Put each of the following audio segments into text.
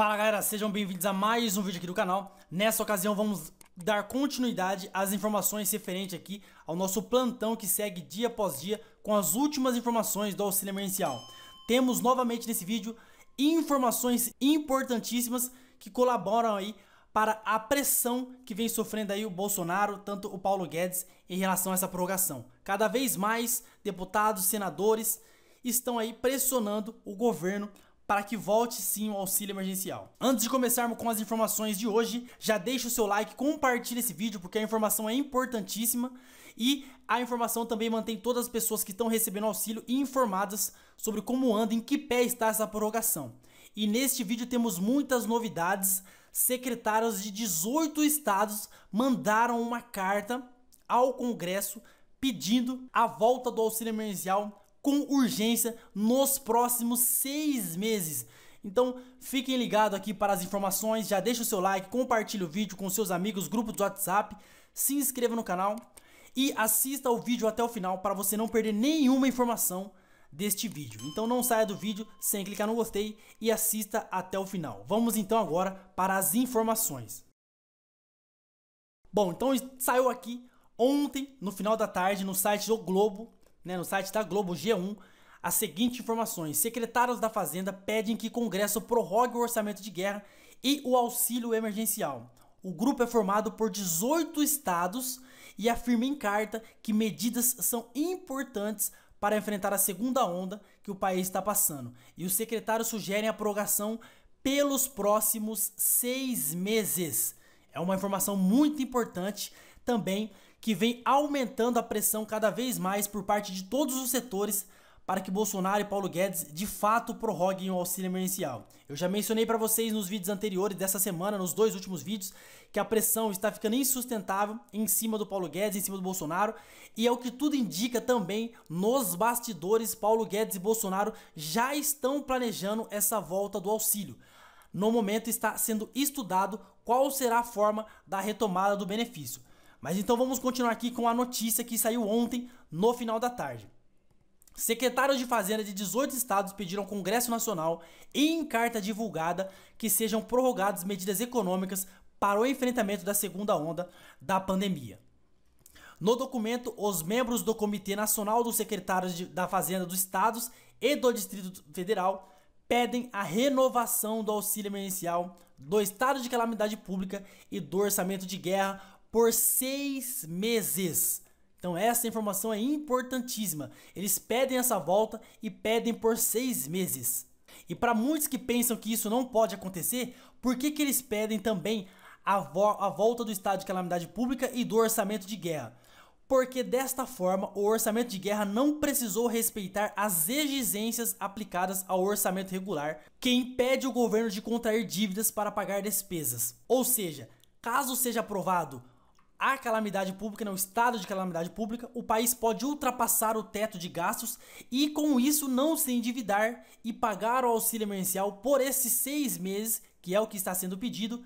Fala galera, sejam bem-vindos a mais um vídeo aqui do canal. Nessa ocasião vamos dar continuidade às informações referentes aqui ao nosso plantão que segue dia após dia com as últimas informações do auxílio emergencial. Temos novamente nesse vídeo informações importantíssimas que colaboram aí para a pressão que vem sofrendo aí o Bolsonaro, tanto o Paulo Guedes em relação a essa prorrogação. Cada vez mais deputados, senadores estão aí pressionando o governo para que volte sim o auxílio emergencial. Antes de começarmos com as informações de hoje, já deixa o seu like, compartilha esse vídeo porque a informação é importantíssima e a informação também mantém todas as pessoas que estão recebendo auxílio informadas sobre como anda, em que pé está essa prorrogação. E neste vídeo temos muitas novidades. Secretários de 18 estados mandaram uma carta ao Congresso pedindo a volta do auxílio emergencial com urgência nos próximos seis meses. Então fiquem ligados aqui para as informações, já deixa o seu like, compartilhe o vídeo com seus amigos, grupo do WhatsApp, se inscreva no canal e assista o vídeo até o final para você não perder nenhuma informação deste vídeo. Então não saia do vídeo sem clicar no gostei e assista até o final. Vamos então agora para as informações. Bom, então saiu aqui ontem, no final da tarde, no site do Globo, né, no site da Globo G1, as seguintes informações: secretários da Fazenda pedem que Congresso prorrogue o orçamento de guerra e o auxílio emergencial. O grupo é formado por 18 estados e afirma em carta que medidas são importantes para enfrentar a segunda onda que o país está passando. E os secretários sugerem a prorrogação pelos próximos seis meses. É uma informação muito importante também que vem aumentando a pressão cada vez mais por parte de todos os setores para que Bolsonaro e Paulo Guedes de fato prorroguem o auxílio emergencial. Eu já mencionei para vocês nos vídeos anteriores dessa semana, nos dois últimos vídeos, que a pressão está ficando insustentável em cima do Paulo Guedes, em cima do Bolsonaro, e é o que tudo indica também nos bastidores, Paulo Guedes e Bolsonaro já estão planejando essa volta do auxílio. No momento está sendo estudado qual será a forma da retomada do benefício. Mas então vamos continuar aqui com a notícia que saiu ontem, no final da tarde. Secretários de Fazenda de 18 estados pediram ao Congresso Nacional, em carta divulgada, que sejam prorrogadas medidas econômicas para o enfrentamento da segunda onda da pandemia. No documento, os membros do Comitê Nacional dos Secretários de, da Fazenda dos Estados e do Distrito Federal pedem a renovação do auxílio emergencial, do estado de calamidade pública e do orçamento de guerra por seis meses. Então essa informação é importantíssima. Eles pedem essa volta e pedem por seis meses. E para muitos que pensam que isso não pode acontecer, por que, que eles pedem também a, vo a volta do estado de calamidade pública e do orçamento de guerra? Porque desta forma o orçamento de guerra não precisou respeitar as exigências aplicadas ao orçamento regular, que impede o governo de contrair dívidas para pagar despesas. Ou seja, caso seja aprovado a calamidade pública, né, o estado de calamidade pública, o país pode ultrapassar o teto de gastos e, com isso, não se endividar e pagar o auxílio emergencial por esses seis meses, que é o que está sendo pedido,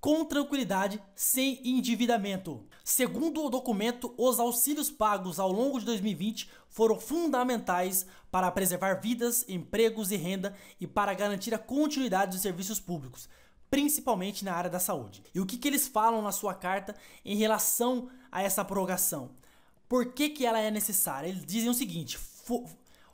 com tranquilidade, sem endividamento. Segundo o documento, os auxílios pagos ao longo de 2020 foram fundamentais para preservar vidas, empregos e renda e para garantir a continuidade dos serviços públicos principalmente na área da saúde. E o que, que eles falam na sua carta em relação a essa prorrogação? Por que, que ela é necessária? Eles dizem o seguinte: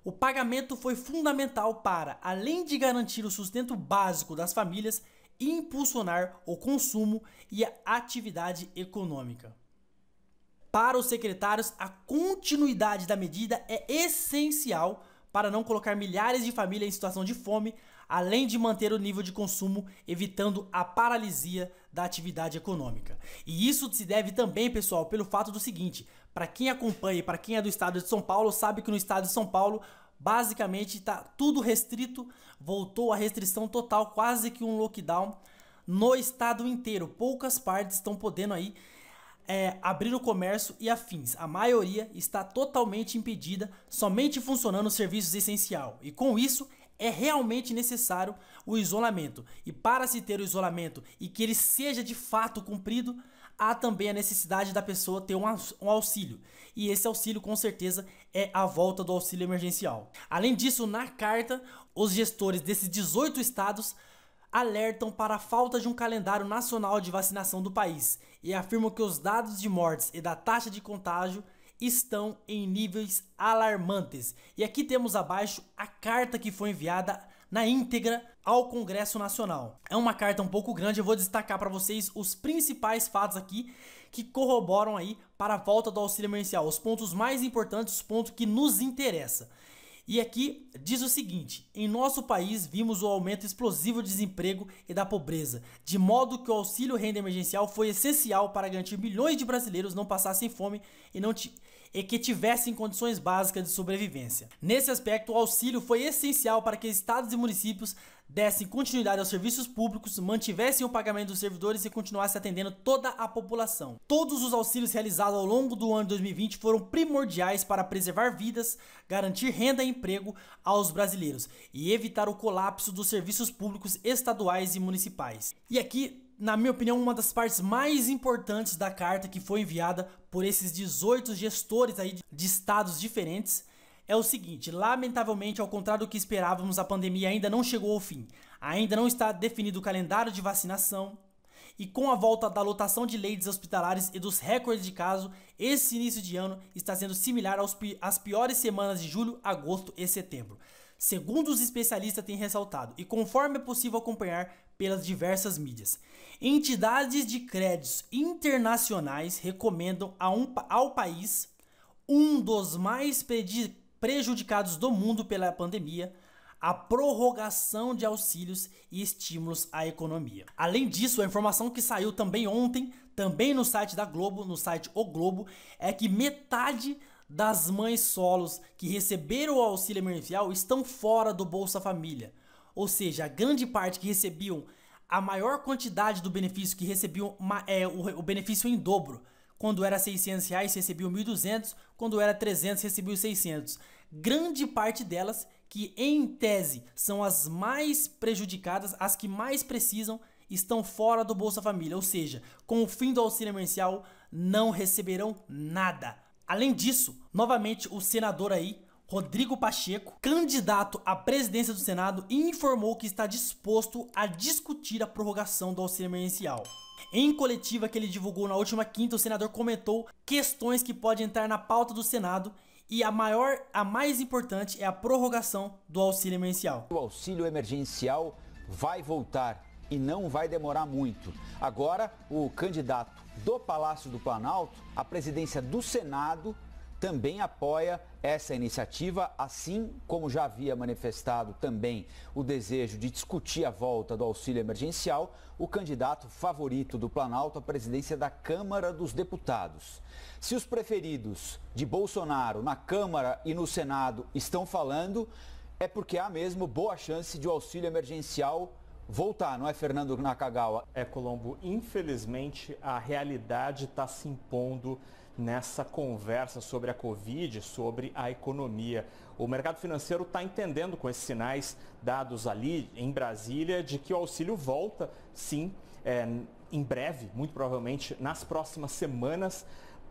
o pagamento foi fundamental para, além de garantir o sustento básico das famílias, impulsionar o consumo e a atividade econômica. Para os secretários, a continuidade da medida é essencial para não colocar milhares de famílias em situação de fome, além de manter o nível de consumo, evitando a paralisia da atividade econômica. E isso se deve também, pessoal, pelo fato do seguinte: para quem acompanha e para quem é do estado de São Paulo, sabe que no estado de São Paulo basicamente está tudo restrito, voltou a restrição total, quase que um lockdown no estado inteiro. Poucas partes estão podendo aí é, abrir o comércio e afins. A maioria está totalmente impedida, somente funcionando serviços essencial. E com isso é realmente necessário o isolamento. E para se ter o isolamento e que ele seja de fato cumprido, há também a necessidade da pessoa ter um auxílio. E esse auxílio, com certeza, é a volta do auxílio emergencial. Além disso, na carta, os gestores desses 18 estados alertam para a falta de um calendário nacional de vacinação do país e afirmam que os dados de mortes e da taxa de contágio estão em níveis alarmantes. E aqui temos abaixo a carta que foi enviada na íntegra ao Congresso Nacional. É uma carta um pouco grande, eu vou destacar para vocês os principais fatos aqui que corroboram aí para a volta do auxílio emergencial, os pontos mais importantes, os pontos que nos interessa. E aqui diz o seguinte: em nosso país vimos o aumento explosivo do desemprego e da pobreza, de modo que o auxílio renda emergencial foi essencial para garantir milhões de brasileiros não passassem fome e, não e que tivessem condições básicas de sobrevivência. Nesse aspecto, o auxílio foi essencial para que estados e municípios dessem continuidade aos serviços públicos, mantivessem o pagamento dos servidores e continuassem atendendo toda a população. Todos os auxílios realizados ao longo do ano de 2020 foram primordiais para preservar vidas, garantir renda e emprego aos brasileiros e evitar o colapso dos serviços públicos estaduais e municipais. E aqui na minha opinião, uma das partes mais importantes da carta que foi enviada por esses 18 gestores aí de estados diferentes é o seguinte: lamentavelmente, ao contrário do que esperávamos, a pandemia ainda não chegou ao fim. Ainda não está definido o calendário de vacinação. E com a volta da lotação de leitos hospitalares e dos recordes de caso, esse início de ano está sendo similar pi às piores semanas de julho, agosto e setembro. Segundo os especialistas têm ressaltado, e conforme é possível acompanhar pelas diversas mídias, entidades de créditos internacionais recomendam a um, ao país um dos mais predicados prejudicados do mundo pela pandemia, a prorrogação de auxílios e estímulos à economia. Além disso, a informação que saiu também ontem, também no site da Globo, no site O Globo, é que metade das mães solos que receberam o auxílio emergencial estão fora do Bolsa Família. Ou seja, a grande parte que recebiam a maior quantidade do benefício, que recebiam é, o, o benefício em dobro, quando era 600 reais, recebia 1.200. Quando era 300, recebia 600. Grande parte delas, que em tese são as mais prejudicadas, as que mais precisam, estão fora do Bolsa Família. Ou seja, com o fim do auxílio emergencial, não receberão nada. Além disso, novamente o senador aí Rodrigo Pacheco, candidato à presidência do Senado, informou que está disposto a discutir a prorrogação do auxílio emergencial. Em coletiva que ele divulgou na última quinta, o senador comentou questões que podem entrar na pauta do Senado e a maior, a mais importante é a prorrogação do auxílio emergencial. O auxílio emergencial vai voltar e não vai demorar muito. Agora, o candidato do Palácio do Planalto à presidência do Senado também apoia essa iniciativa, assim como já havia manifestado também o desejo de discutir a volta do auxílio emergencial, o candidato favorito do Planalto à presidência da Câmara dos Deputados. Se os preferidos de Bolsonaro na Câmara e no Senado estão falando, é porque há mesmo boa chance de o auxílio emergencial voltar, não é, Fernando Nakagawa? É, Colombo, infelizmente a realidade está se impondo nessa conversa sobre a Covid, sobre a economia. O mercado financeiro está entendendo com esses sinais dados ali em Brasília de que o auxílio volta, sim, é, em breve, muito provavelmente nas próximas semanas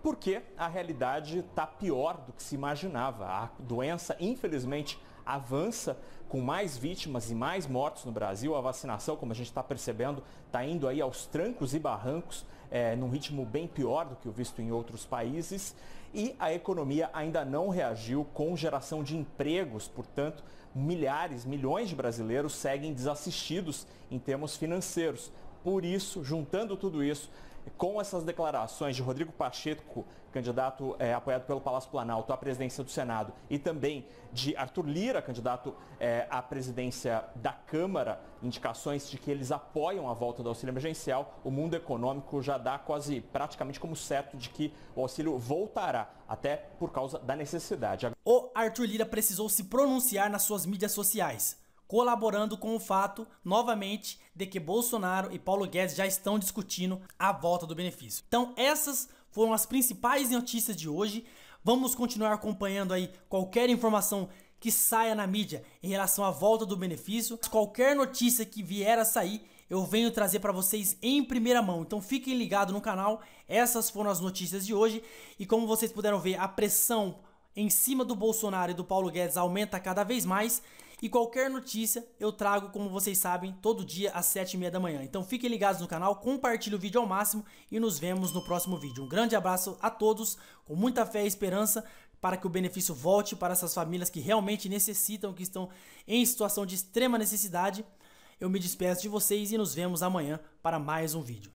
porque a realidade está pior do que se imaginava. A doença, infelizmente, avança com mais vítimas e mais mortos no Brasil. A vacinação, como a gente está percebendo, está indo aí aos trancos e barrancos, é, num ritmo bem pior do que o visto em outros países. E a economia ainda não reagiu com geração de empregos, portanto, milhares, milhões de brasileiros seguem desassistidos em termos financeiros. Por isso, juntando tudo isso, com essas declarações de Rodrigo Pacheco, candidato é, apoiado pelo Palácio Planalto à presidência do Senado, e também de Arthur Lira, candidato é, à presidência da Câmara, indicações de que eles apoiam a volta do auxílio emergencial, o mundo econômico já dá quase praticamente como certo de que o auxílio voltará, até por causa da necessidade. O Arthur Lira precisou se pronunciar nas suas mídias sociais colaborando com o fato, novamente, de que Bolsonaro e Paulo Guedes já estão discutindo a volta do benefício. Então, essas foram as principais notícias de hoje. Vamos continuar acompanhando aí qualquer informação que saia na mídia em relação à volta do benefício. Qualquer notícia que vier a sair, eu venho trazer para vocês em primeira mão. Então fiquem ligados no canal. Essas foram as notícias de hoje e como vocês puderam ver, a pressão em cima do Bolsonaro e do Paulo Guedes aumenta cada vez mais. E qualquer notícia eu trago, como vocês sabem, todo dia às 7h30 da manhã. Então fiquem ligados no canal, compartilhe o vídeo ao máximo e nos vemos no próximo vídeo. Um grande abraço a todos, com muita fé e esperança para que o benefício volte para essas famílias que realmente necessitam, que estão em situação de extrema necessidade. Eu me despeço de vocês e nos vemos amanhã para mais um vídeo.